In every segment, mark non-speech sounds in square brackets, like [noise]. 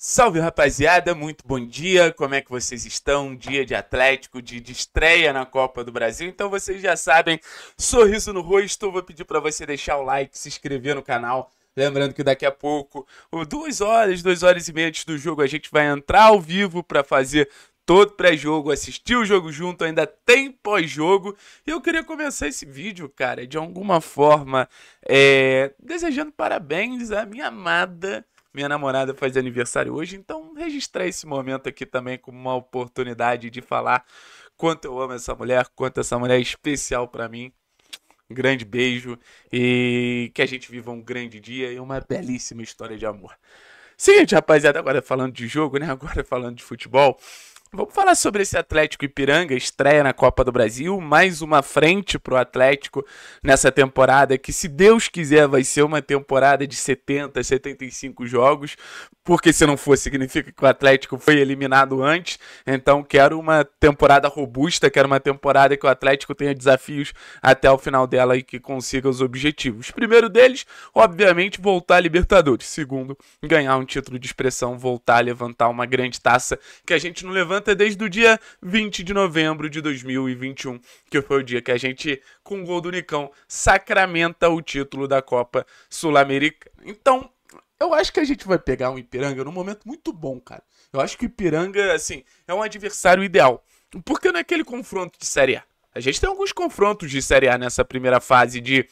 Salve rapaziada, muito bom dia. Como é que vocês estão? Dia de Atlético, dia de estreia na Copa do Brasil. Então vocês já sabem, sorriso no rosto. Vou pedir para você deixar o like, se inscrever no canal. Lembrando que daqui a pouco, duas horas, duas horas e meia antes do jogo, a gente vai entrar ao vivo para fazer todo pré-jogo, assistir o jogo junto, ainda tem pós-jogo. E eu queria começar esse vídeo, cara, de alguma forma, é... desejando parabéns à minha amada minha namorada faz aniversário hoje, então registrar esse momento aqui também como uma oportunidade de falar quanto eu amo essa mulher, quanto essa mulher é especial para mim. Um grande beijo e que a gente viva um grande dia e uma belíssima história de amor. Seguinte, rapaziada, agora falando de jogo, né? Agora falando de futebol. Vamos falar sobre esse Atlético Ipiranga, estreia na Copa do Brasil, mais uma frente para o Atlético nessa temporada, que se Deus quiser vai ser uma temporada de 70, 75 jogos, porque se não for significa que o Atlético foi eliminado antes, então quero uma temporada robusta, quero uma temporada que o Atlético tenha desafios até o final dela e que consiga os objetivos. Primeiro deles, obviamente, voltar à Libertadores. Segundo, ganhar um título de expressão, voltar a levantar uma grande taça que a gente não levanta Atlanta desde o dia 20 de novembro de 2021, que foi o dia que a gente, com o gol do Nicão, sacramenta o título da Copa Sul-Americana. Então, eu acho que a gente vai pegar o Ipiranga num momento muito bom, cara. Eu acho que o Ipiranga, assim, é um adversário ideal. Porque não é aquele confronto de Série A. A gente tem alguns confrontos de Série A nessa primeira fase de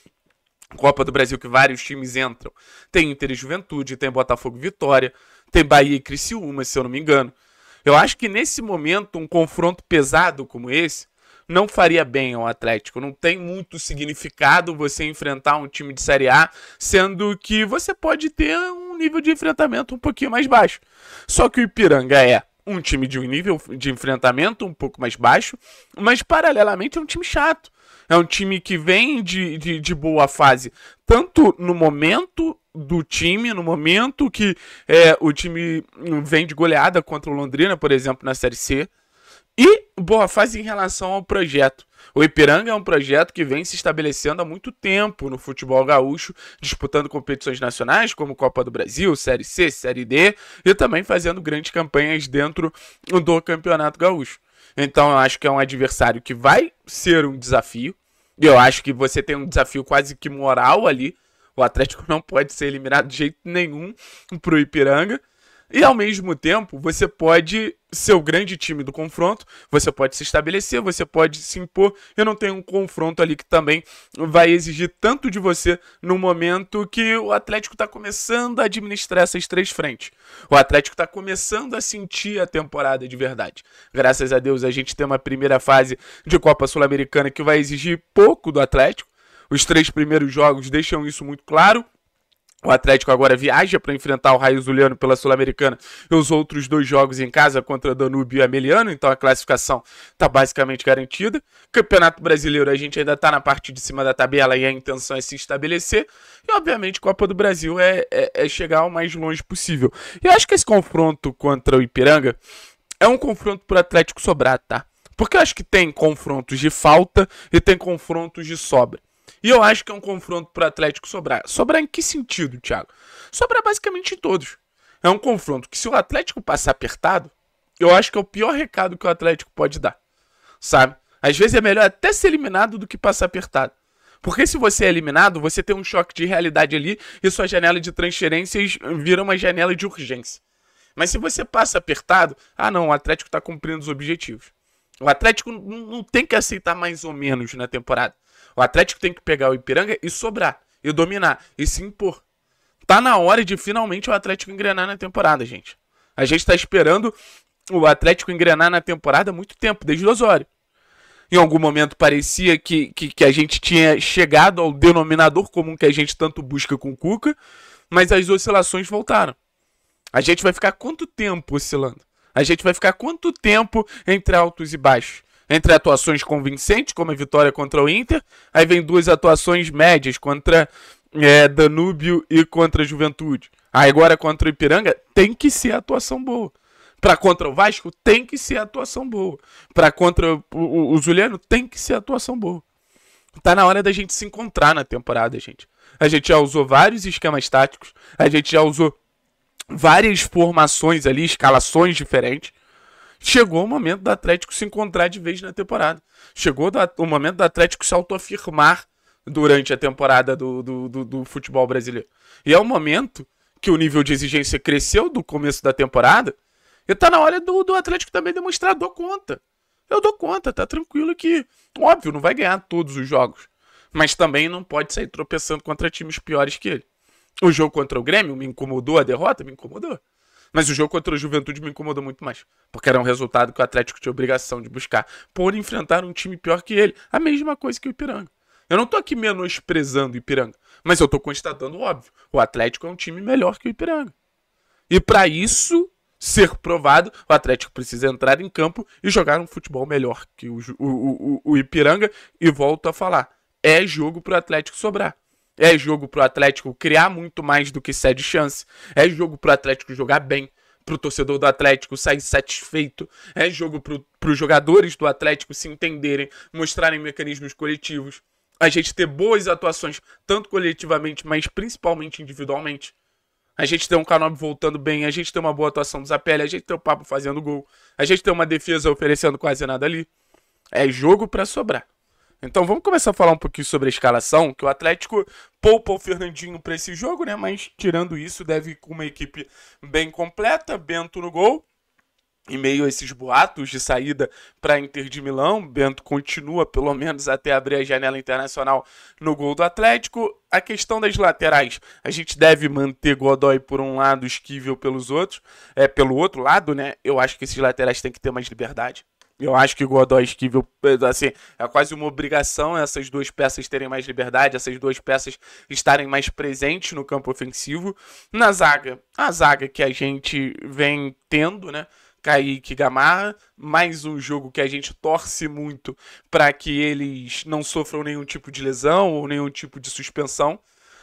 Copa do Brasil que vários times entram. Tem Inter e Juventude, tem Botafogo e Vitória, tem Bahia e Criciúma, se eu não me engano. Eu acho que nesse momento, um confronto pesado como esse não faria bem ao Atlético. Não tem muito significado você enfrentar um time de Série A, sendo que você pode ter um nível de enfrentamento um pouquinho mais baixo. Só que o Ipiranga é um time de um nível de enfrentamento um pouco mais baixo, mas paralelamente é um time chato. É um time que vem de, de, de boa fase, tanto no momento do time no momento que é, o time vem de goleada contra o Londrina, por exemplo, na Série C. E boa fase em relação ao projeto. O Ipiranga é um projeto que vem se estabelecendo há muito tempo no futebol gaúcho, disputando competições nacionais como Copa do Brasil, Série C, Série D e também fazendo grandes campanhas dentro do Campeonato Gaúcho. Então eu acho que é um adversário que vai ser um desafio. Eu acho que você tem um desafio quase que moral ali o Atlético não pode ser eliminado de jeito nenhum pro Ipiranga. E ao mesmo tempo, você pode ser o grande time do confronto, você pode se estabelecer, você pode se impor. Eu não tenho um confronto ali que também vai exigir tanto de você no momento que o Atlético está começando a administrar essas três frentes. O Atlético está começando a sentir a temporada de verdade. Graças a Deus, a gente tem uma primeira fase de Copa Sul-Americana que vai exigir pouco do Atlético os três primeiros jogos deixam isso muito claro. O Atlético agora viaja para enfrentar o Raio Zuliano pela Sul-Americana e os outros dois jogos em casa contra Danúbio e Ameliano, então a classificação está basicamente garantida. Campeonato Brasileiro, a gente ainda está na parte de cima da tabela e a intenção é se estabelecer. E, obviamente, Copa do Brasil é, é, é chegar o mais longe possível. E eu acho que esse confronto contra o Ipiranga é um confronto para o Atlético sobrar, tá? Porque eu acho que tem confrontos de falta e tem confrontos de sobra. E eu acho que é um confronto pro Atlético sobrar. Sobrar em que sentido, Thiago? Sobrar basicamente em todos. É um confronto que se o Atlético passar apertado, eu acho que é o pior recado que o Atlético pode dar. Sabe? Às vezes é melhor até ser eliminado do que passar apertado. Porque se você é eliminado, você tem um choque de realidade ali e sua janela de transferências vira uma janela de urgência. Mas se você passa apertado, ah não, o Atlético está cumprindo os objetivos. O Atlético não tem que aceitar mais ou menos na temporada. O Atlético tem que pegar o Ipiranga e sobrar, e dominar, e se impor. Tá na hora de finalmente o Atlético engrenar na temporada, gente. A gente tá esperando o Atlético engrenar na temporada há muito tempo, desde o Osório. Em algum momento parecia que, que, que a gente tinha chegado ao denominador comum que a gente tanto busca com o Cuca, mas as oscilações voltaram. A gente vai ficar quanto tempo oscilando? A gente vai ficar quanto tempo entre altos e baixos? entre atuações convincentes, como a vitória contra o Inter, aí vem duas atuações médias contra é, Danúbio e contra a Juventude. Aí agora contra o Ipiranga tem que ser atuação boa. Para contra o Vasco tem que ser atuação boa. Para contra o, o, o Juliano tem que ser atuação boa. Tá na hora da gente se encontrar na temporada, gente. A gente já usou vários esquemas táticos, a gente já usou várias formações ali, escalações diferentes chegou o momento do Atlético se encontrar de vez na temporada. Chegou o momento do Atlético se autoafirmar durante a temporada do, do, do, do futebol brasileiro. E é o momento que o nível de exigência cresceu do começo da temporada e tá na hora do, do Atlético também demonstrar, dou conta. Eu dou conta, tá tranquilo que, óbvio, não vai ganhar todos os jogos, mas também não pode sair tropeçando contra times piores que ele. O jogo contra o Grêmio me incomodou a derrota? Me incomodou. Mas o jogo contra a Juventude me incomodou muito mais, porque era um resultado que o Atlético tinha obrigação de buscar, por enfrentar um time pior que ele. A mesma coisa que o Ipiranga. Eu não tô aqui menosprezando o Ipiranga, mas eu tô constatando óbvio. O Atlético é um time melhor que o Ipiranga. E para isso ser provado, o Atlético precisa entrar em campo e jogar um futebol melhor que o, o, o, o Ipiranga. E volto a falar, é jogo pro Atlético sobrar. É jogo pro Atlético criar muito mais do que cede chance. É jogo pro Atlético jogar bem. Pro torcedor do Atlético sair satisfeito. É jogo para pros jogadores do Atlético se entenderem, mostrarem mecanismos coletivos. A gente ter boas atuações, tanto coletivamente, mas principalmente individualmente. A gente tem um Canob voltando bem, a gente tem uma boa atuação do Zapelli, a gente tem o Papo fazendo gol, a gente tem uma defesa oferecendo quase nada ali. É jogo para sobrar. Então vamos começar a falar um pouquinho sobre a escalação, que o Atlético poupa o Fernandinho para esse jogo, né? Mas tirando isso, deve ir com uma equipe bem completa, Bento no gol. Em meio a esses boatos de saída para Inter de Milão, Bento continua, pelo menos até abrir a janela internacional, no gol do Atlético. A questão das laterais, a gente deve manter Godoy por um lado, Esquivel pelos outros, é pelo outro lado, né? Eu acho que esses laterais têm que ter mais liberdade. Eu acho que Godoy Esquivel, assim, é quase uma obrigação essas duas peças terem mais liberdade, essas duas peças estarem mais presentes no campo ofensivo. Na zaga, a zaga que a gente vem tendo, né? Kaique Gamarra, mais um jogo que a gente torce muito para que eles não sofram nenhum tipo de lesão ou nenhum tipo de suspensão.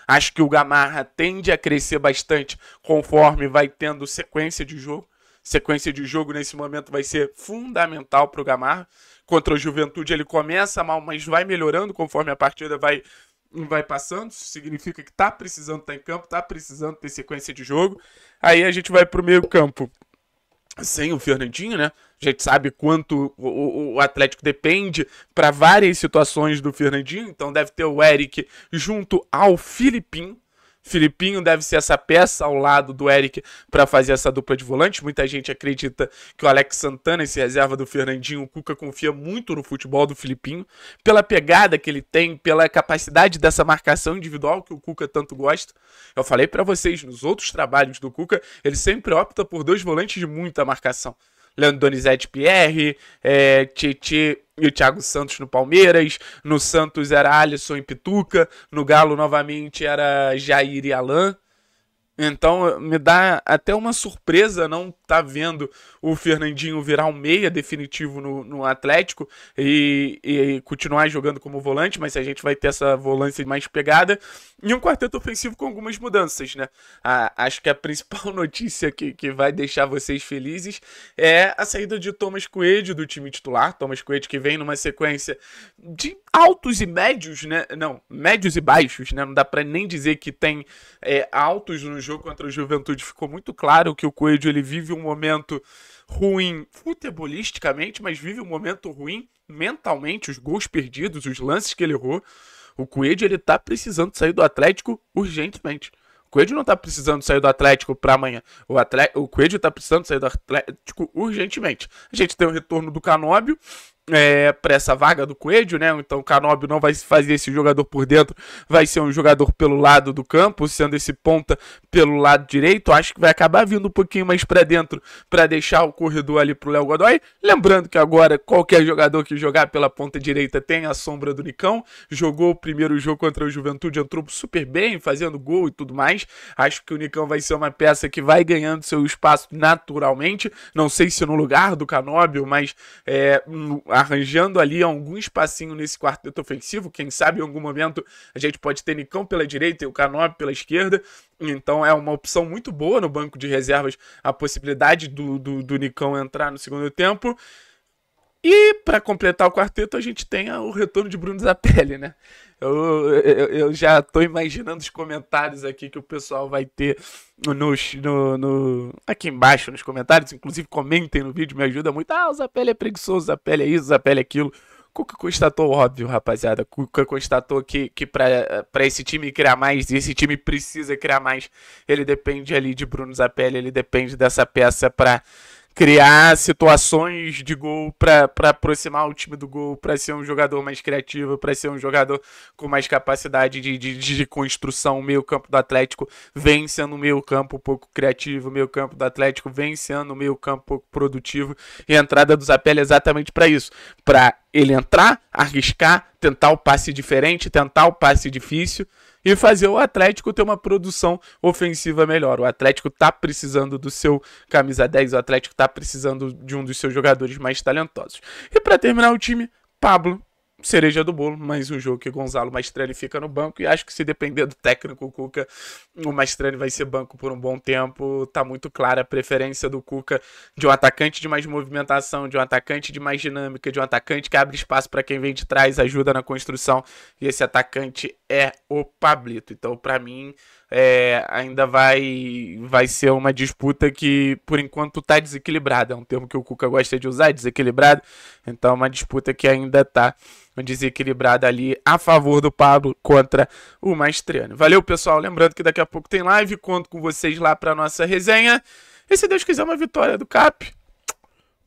Acho que o Gamarra tende a crescer bastante conforme vai tendo sequência de jogo sequência de jogo nesse momento vai ser fundamental para o Gamarra. Contra o Juventude ele começa mal, mas vai melhorando conforme a partida vai, vai passando. Isso significa que está precisando estar tá em campo, está precisando ter sequência de jogo. Aí a gente vai para o meio campo sem o Fernandinho, né? A gente sabe quanto o, o Atlético depende para várias situações do Fernandinho, então deve ter o Eric junto ao Filipim, Filipinho deve ser essa peça ao lado do Eric para fazer essa dupla de volante. Muita gente acredita que o Alex Santana, esse reserva do Fernandinho, o Cuca confia muito no futebol do Filipinho, pela pegada que ele tem, pela capacidade dessa marcação individual que o Cuca tanto gosta. Eu falei para vocês, nos outros trabalhos do Cuca, ele sempre opta por dois volantes de muita marcação. Leandro Donizete Pierre, é, e o Thiago Santos no Palmeiras, no Santos era Alisson e Pituca, no Galo novamente era Jair e Alain. Então me dá até uma surpresa não está vendo o Fernandinho virar um meia definitivo no, no Atlético e, e, continuar jogando como volante, mas a gente vai ter essa volância mais pegada. E um quarteto ofensivo com algumas mudanças, né? A, acho que a principal [laughs] notícia que, que vai deixar vocês felizes é a saída de Thomas Coelho do time titular. Thomas Coelho que vem numa sequência de altos e médios, né? Não, médios e baixos, né? Não dá para nem dizer que tem é, altos no jogo contra o Juventude. Ficou muito claro que o Coelho ele vive um momento ruim futebolisticamente, mas vive um momento ruim mentalmente, os gols perdidos, os lances que ele errou. O Coelho ele tá precisando sair do Atlético urgentemente. O Coelho não tá precisando sair do Atlético para amanhã. O, atle... o Coelho tá precisando sair do Atlético urgentemente. A gente tem o retorno do Canóbio, é, para essa vaga do Coelho, né? Então o Canóbio não vai fazer esse jogador por dentro, vai ser um jogador pelo lado do campo, sendo esse ponta pelo lado direito. Acho que vai acabar vindo um pouquinho mais para dentro para deixar o corredor ali pro Léo Godoy. Lembrando que agora qualquer jogador que jogar pela ponta direita tem a sombra do Nicão. Jogou o primeiro jogo contra o Juventude, entrou super bem, fazendo gol e tudo mais. Acho que o Nicão vai ser uma peça que vai ganhando seu espaço naturalmente. Não sei se no lugar do Canóbio, mas é, arranjando ali algum espacinho nesse quarteto ofensivo. Quem sabe em algum momento a gente pode ter Nicão pela direita e o Canop pela esquerda. Então é uma opção muito boa no banco de reservas a possibilidade do, do, do Nicão entrar no segundo tempo. E para completar o quarteto, a gente tem o retorno de Bruno Zapelli, né? Eu, eu, eu já estou imaginando os comentários aqui que o pessoal vai ter no, no, aqui embaixo nos comentários. Inclusive, comentem no vídeo, me ajuda muito. Ah, o Zapelli é preguiçoso, o Zapelli é isso, o Zapelli é aquilo. Cuca constatou óbvio, rapaziada. Cuca constatou que, que para esse time criar mais, e esse time precisa criar mais, ele depende ali de Bruno Zapelli, ele depende dessa peça para criar situações de gol para aproximar o time do gol, para ser um jogador mais criativo, para ser um jogador com mais capacidade de, de, de construção. O meio-campo do Atlético vem sendo um meio-campo pouco criativo, o meio-campo do Atlético vem sendo um meio-campo pouco produtivo. E a entrada do Zapelli é exatamente para isso para ele entrar, arriscar, tentar o passe diferente, tentar o passe difícil e fazer o Atlético ter uma produção ofensiva melhor. O Atlético tá precisando do seu camisa 10, o Atlético tá precisando de um dos seus jogadores mais talentosos. E para terminar o time, Pablo cereja do bolo, mas um jogo que Gonzalo Mastrelli fica no banco e acho que se depender do técnico Cuca, o Mastrelli vai ser banco por um bom tempo. Tá muito clara a preferência do Cuca de um atacante de mais movimentação, de um atacante de mais dinâmica, de um atacante que abre espaço para quem vem de trás, ajuda na construção. E esse atacante é o Pablito. Então, para mim, é, ainda vai, vai ser uma disputa que, por enquanto, está desequilibrada. É um termo que o Cuca gosta de usar, desequilibrado. Então, é uma disputa que ainda está desequilibrada ali a favor do Pablo contra o Maestriano. Valeu, pessoal. Lembrando que daqui a pouco tem live. Conto com vocês lá para nossa resenha. E se Deus quiser, uma vitória do CAP.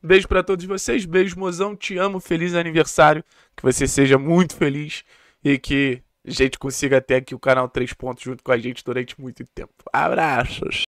Beijo para todos vocês. Beijo, mozão. Te amo. Feliz aniversário. Que você seja muito feliz e que gente consiga ter aqui o canal Três Pontos junto com a gente durante muito tempo. Abraços!